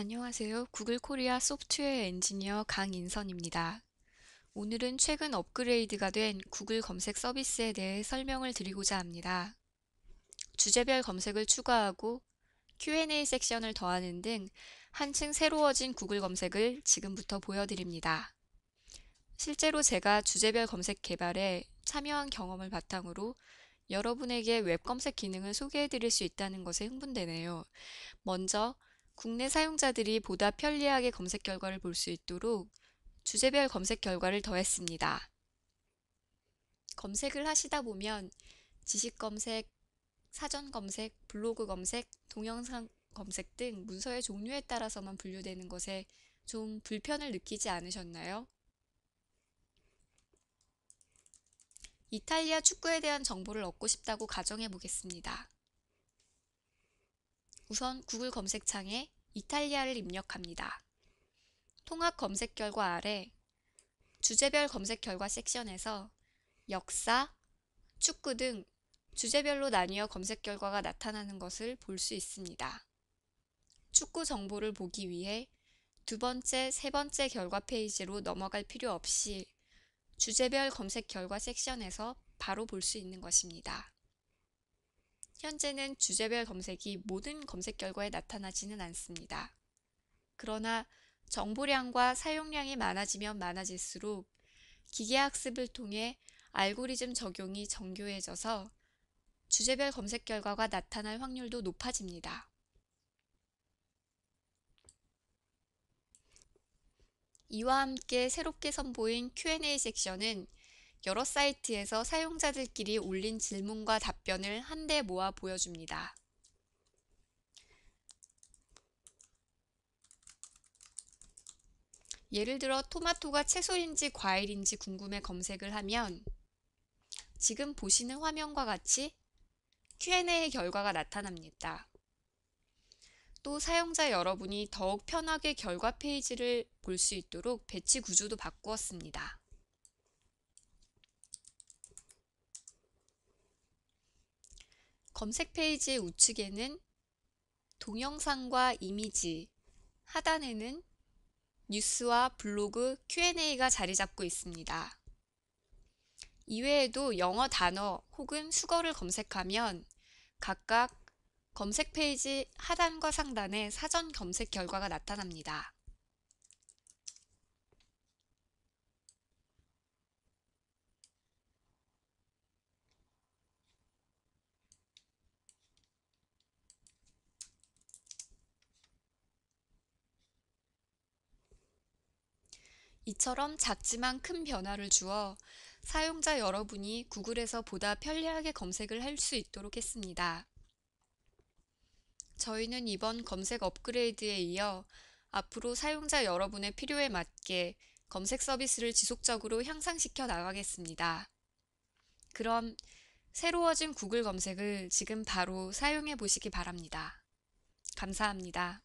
안녕하세요. 구글 코리아 소프트웨어 엔지니어 강인선입니다. 오늘은 최근 업그레이드가 된 구글 검색 서비스에 대해 설명을 드리고자 합니다. 주제별 검색을 추가하고 Q&A 섹션을 더하는 등 한층 새로워진 구글 검색을 지금부터 보여드립니다. 실제로 제가 주제별 검색 개발에 참여한 경험을 바탕으로 여러분에게 웹 검색 기능을 소개해 드릴 수 있다는 것에 흥분되네요. 먼저 국내 사용자들이 보다 편리하게 검색 결과를 볼 수 있도록 주제별 검색 결과를 더했습니다. 검색을 하시다 보면 지식 검색, 사전 검색, 블로그 검색, 동영상 검색 등 문서의 종류에 따라서만 분류되는 것에 좀 불편을 느끼지 않으셨나요? 이탈리아 축구에 대한 정보를 얻고 싶다고 가정해 보겠습니다. 우선 구글 검색창에 이탈리아를 입력합니다. 통합 검색 결과 아래 주제별 검색 결과 섹션에서 역사, 축구 등 주제별로 나뉘어 검색 결과가 나타나는 것을 볼 수 있습니다. 축구 정보를 보기 위해 두 번째, 세 번째 결과 페이지로 넘어갈 필요 없이 주제별 검색 결과 섹션에서 바로 볼 수 있는 것입니다. 현재는 주제별 검색이 모든 검색 결과에 나타나지는 않습니다. 그러나 정보량과 사용량이 많아지면 많아질수록 기계학습을 통해 알고리즘 적용이 정교해져서 주제별 검색 결과가 나타날 확률도 높아집니다. 이와 함께 새롭게 선보인 Q&A 섹션은 여러 사이트에서 사용자들끼리 올린 질문과 답변을 한데 모아 보여줍니다. 예를 들어 토마토가 채소인지 과일인지 궁금해 검색을 하면 지금 보시는 화면과 같이 Q&A의 결과가 나타납니다. 또 사용자 여러분이 더욱 편하게 결과 페이지를 볼 수 있도록 배치 구조도 바꾸었습니다. 검색 페이지의 우측에는 동영상과 이미지, 하단에는 뉴스와 블로그, Q&A가 자리 잡고 있습니다. 이외에도 영어 단어 혹은 수거를 검색하면 각각 검색 페이지 하단과 상단에 사전 검색 결과가 나타납니다. 이처럼 작지만 큰 변화를 주어 사용자 여러분이 구글에서 보다 편리하게 검색을 할 수 있도록 했습니다. 저희는 이번 검색 업그레이드에 이어 앞으로 사용자 여러분의 필요에 맞게 검색 서비스를 지속적으로 향상시켜 나가겠습니다. 그럼 새로워진 구글 검색을 지금 바로 사용해 보시기 바랍니다. 감사합니다.